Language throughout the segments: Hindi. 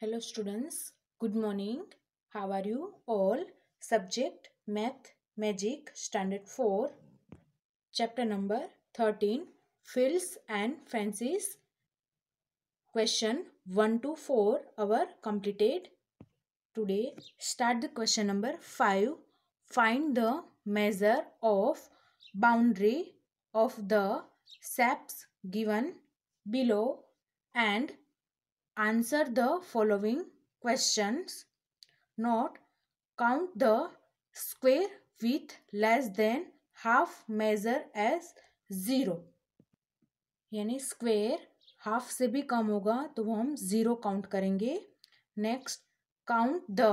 Hello students, good morning. How are you all? Subject Math Magic Standard 4 Chapter number 13 Fills and Fancies Question 1 to 4 Our completed today. Start the question number 5. Find the measure of boundary of the saps given below and answer the following questions. Note, count the square with less than half measure as zero यानी स्क्वेयर हाफ से भी कम होगा तो वो हम ज़ीरो काउंट करेंगे next count the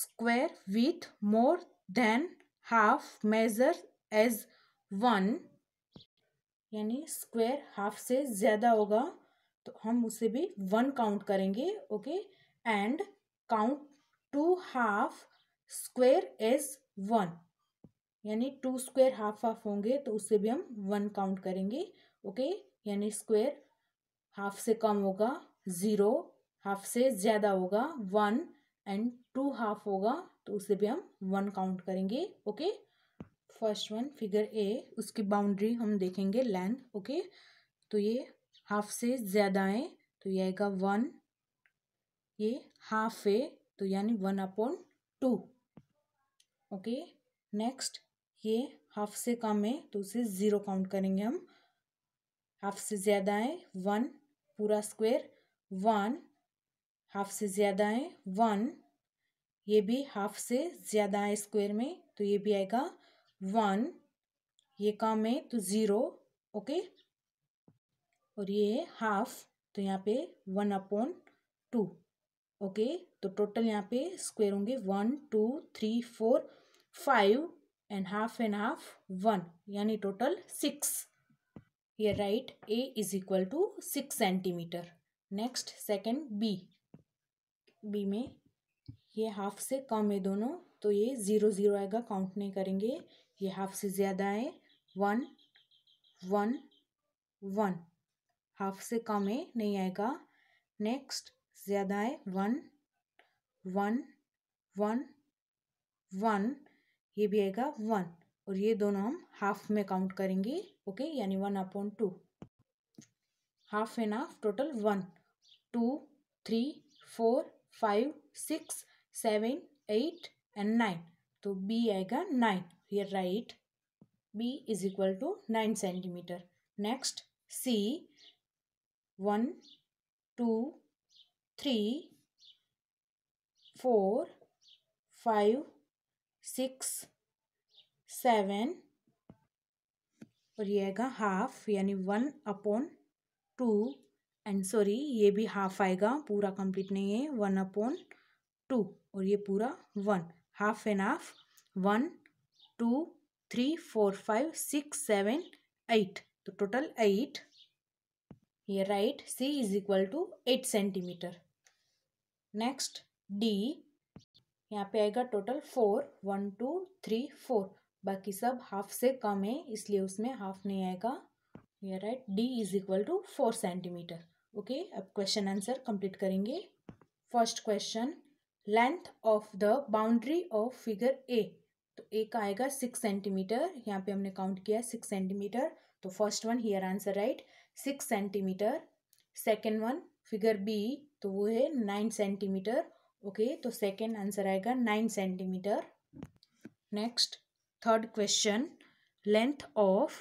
square with more than half measure as one यानी स्क्वायर हाफ से ज़्यादा होगा तो हम उसे भी वन काउंट करेंगे okay and count two half square is one यानी टू स्क्वेयर हाफ हाफ होंगे तो उससे भी हम वन काउंट करेंगे ओके यानी स्क्वेयर हाफ से कम होगा ज़ीरो हाफ से ज़्यादा होगा वन एंड टू हाफ होगा तो उसे भी हम वन काउंट करेंगे okay first one figure A उसकी बाउंड्री हम देखेंगे लेंथ ओके तो ये हाफ से ज़्यादा है तो ये आएगा वन ये हाफ है तो यानी one upon two okay next ये हाफ से कम है तो उसे ज़ीरो काउंट करेंगे हम हाफ से ज़्यादा है वन पूरा स्क्वायर वन हाफ से ज़्यादा है वन ये भी हाफ से ज़्यादा है स्क्वायर में तो ये भी आएगा वन ये कम है तो ज़ीरो ओके और ये है हाफ तो यहाँ पे वन अपॉन टू ओके तो टोटल यहाँ पे स्क्वायर होंगे one two three four five and half and half one यानी टोटल सिक्स ये right A is equal to six centimetre next second B B में ये हाफ से कम है दोनों तो ये ज़ीरो ज़ीरो आएगा काउंट नहीं करेंगे ये हाफ से ज़्यादा है वन वन वन हाफ से कम है नहीं आएगा नेक्स्ट ज़्यादा है वन वन वन वन ये भी आएगा वन और ये दोनों हम हाफ में काउंट करेंगे ओके यानी one upon two half and half total one two three four five six seven eight and nine तो बी आएगा नाइन ये right B is equal to nine centimetre next C one two three four five six seven और ये आएगा हाफ यानी one upon two and sorry ये भी हाफ आएगा पूरा कंप्लीट नहीं है वन अपॉन टू और ये पूरा one half and half one two three four five six seven eight तो टोटल एट ये right C is equal to eight centimetre next D यहाँ पे आएगा total four one two three four बाकी सब हाफ से कम है इसलिए उसमें हाफ नहीं आएगा ये right D is equal to four centimetre okay अब क्वेश्चन आंसर कंप्लीट करेंगे first question length of the boundary of figure A तो ए का आएगा सिक्स सेंटीमीटर यहाँ पे हमने काउंट किया सिक्स सेंटीमीटर तो first one here answer right six centimetre second one figure B तो वो है नाइन सेंटीमीटर ओके तो सेकेंड आंसर आएगा nine centimetre next third question length of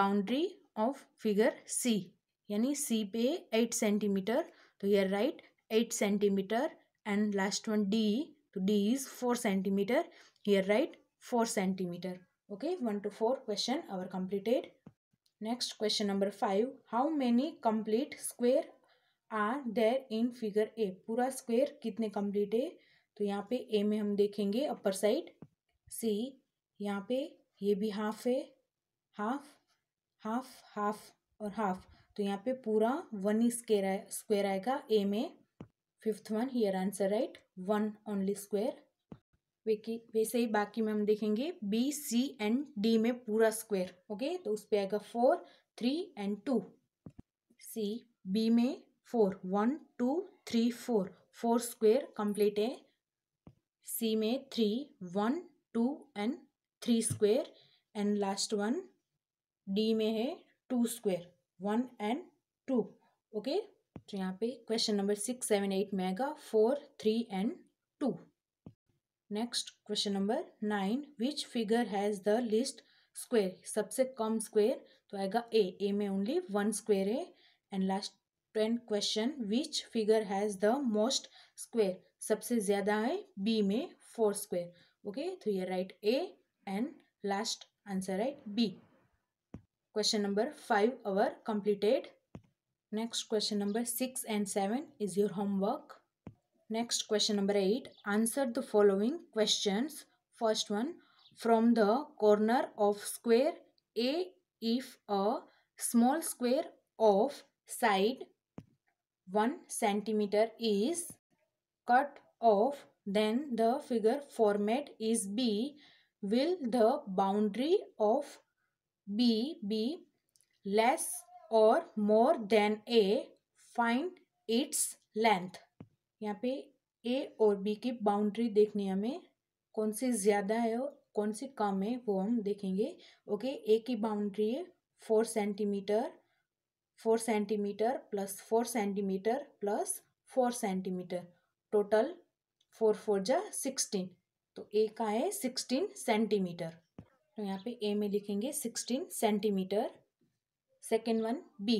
boundary of figure C यानी सी पे एट सेंटीमीटर तो here right eight centimetre and last one D तो D is four centimetre here right four centimetre okay one two four question our completed next question number five how many complete square are there in figure A पूरा स्क्वेयर कितने कंप्लीट है तो यहाँ पे ए में हम देखेंगे अपर साइड सी यहाँ पे ये भी हाफ है हाफ हाफ हाफ और हाफ तो यहाँ पे पूरा वन ही आए स्क्वेयर आएगा ए में fifth one here answer right one only square वैसे ही बाकी में हम देखेंगे बी सी एंड डी में पूरा स्क्वायर ओके तो उस पर आएगा four three and two C B में four one two three four four square complete है सी में three one two and three square and last one D में है two square one and two okay तो यहाँ पे question number six seven eight में आएगा four three and two next question number nine which figure has the least square सबसे कम स्क्वेयर तो आएगा ए ए में ओनली वन स्क्वेयर है and last ten question which figure has the most square सबसे ज़्यादा है बी में फोर स्क्वेयर ओके तो ये right A and last answer right B question number five our completed next question number six and seven is your homework Next question number 8. Answer the following questions. First one. From the corner of square A if a small square of side 1 centimeter is cut off then the figure format is B. Will the boundary of B be less or more than A? Find its length. यहाँ पे ए और बी की बाउंड्री देखनी हमें कौन सी ज़्यादा है और कौन सी कम है वो हम देखेंगे ओके ए की बाउंड्री है four centimetre four centimetre plus four centimetre plus four centimetre total four four जा सिक्सटीन तो ए का है सिक्सटीन सेंटीमीटर तो यहाँ पे ए में लिखेंगे sixteen centimetre second one B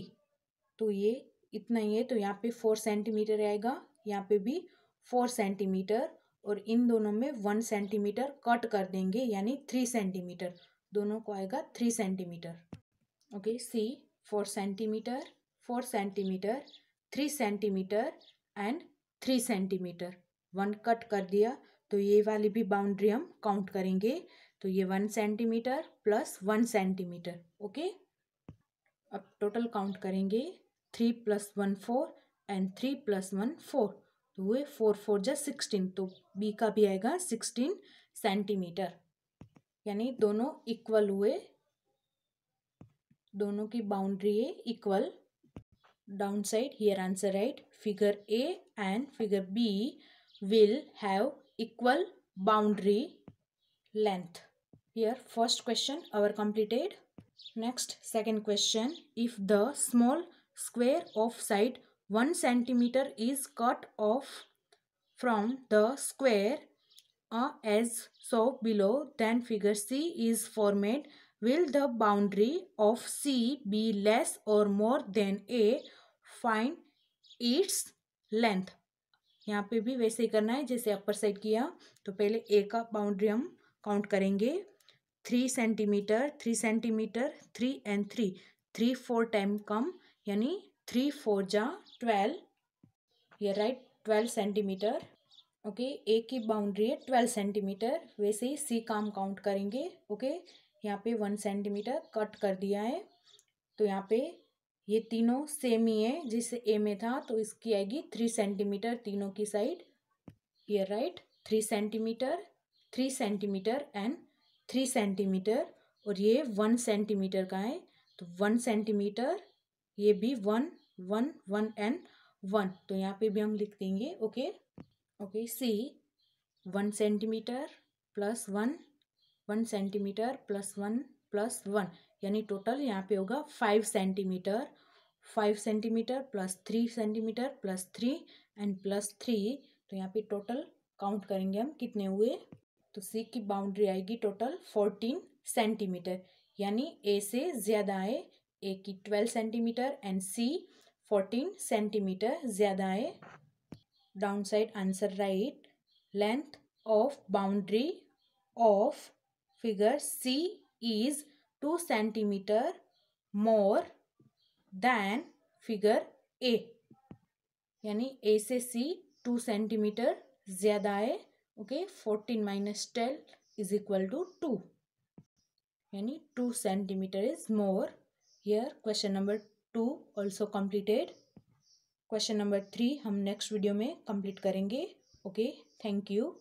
तो ये इतना ही है तो यहाँ पे फोर सेंटीमीटर आएगा यहाँ पे भी फोर सेंटीमीटर और इन दोनों में वन सेंटीमीटर कट कर देंगे यानी थ्री सेंटीमीटर दोनों को आएगा three centimetre okay C four centimetre four centimetre three centimetre and three centimetre one cut कर दिया तो ये वाली भी बाउंड्री हम काउंट करेंगे तो ये one centimetre plus one centimetre okay अब टोटल काउंट करेंगे three plus one four and three plus one four तो हुए फोर फोर जै सिक्सटीन तो बी का भी आएगा सिक्सटीन सेंटीमीटर यानी दोनों इक्वल हुए दोनों की बाउंड्री है equal down side here answer right figure A and figure B will have equal boundary length here first question our completed next second question if the small square of side 1 centimeter is cut off from the square uh, as so below then figure C is formed will the boundary of C be less or more than A find its length यहाँ पे भी वैसे ही करना है जैसे अपर साइड किया तो पहले ए का बाउंड्री हम काउंट करेंगे three centimetre three centimetre three and three three four time कम यानी थ्री फोर जा ट्वेल्व ये right twelve centimetre okay A की बाउंड्री है ट्वेल्व सेंटीमीटर वैसे ही सी का हम काउंट करेंगे ओके यहाँ पे वन सेंटीमीटर कट कर दिया है तो यहाँ पे ये तीनों सेम ही है जिस ए में था तो इसकी आएगी थ्री सेंटीमीटर तीनों की साइड ये right three centimetre three centimetre and three centimetre और ये वन सेंटीमीटर का है तो वन सेंटीमीटर ये भी one one one and one तो यहाँ पे भी हम लिख देंगे okay okay C one centimetre plus one one centimetre plus one plus one यानी टोटल यहाँ पे होगा five centimetre five centimetre plus three centimetre plus three and plus three तो यहाँ पे टोटल काउंट करेंगे हम कितने हुए तो सी की बाउंड्री आएगी टोटल फोर्टीन सेंटीमीटर यानी ए से ज़्यादा आए ए की twelve centimetre and C fourteen centimetre ज़्यादा है down side answer right length of boundary of figure C is two centimetre more than figure A यानी ए से सी टू सेंटीमीटर ज़्यादा है okay fourteen minus twelve is equal to two यानी two centimetre is more here question number two also completed question number three हम नेक्स्ट वीडियो में कम्प्लीट करेंगे ओके थैंक यू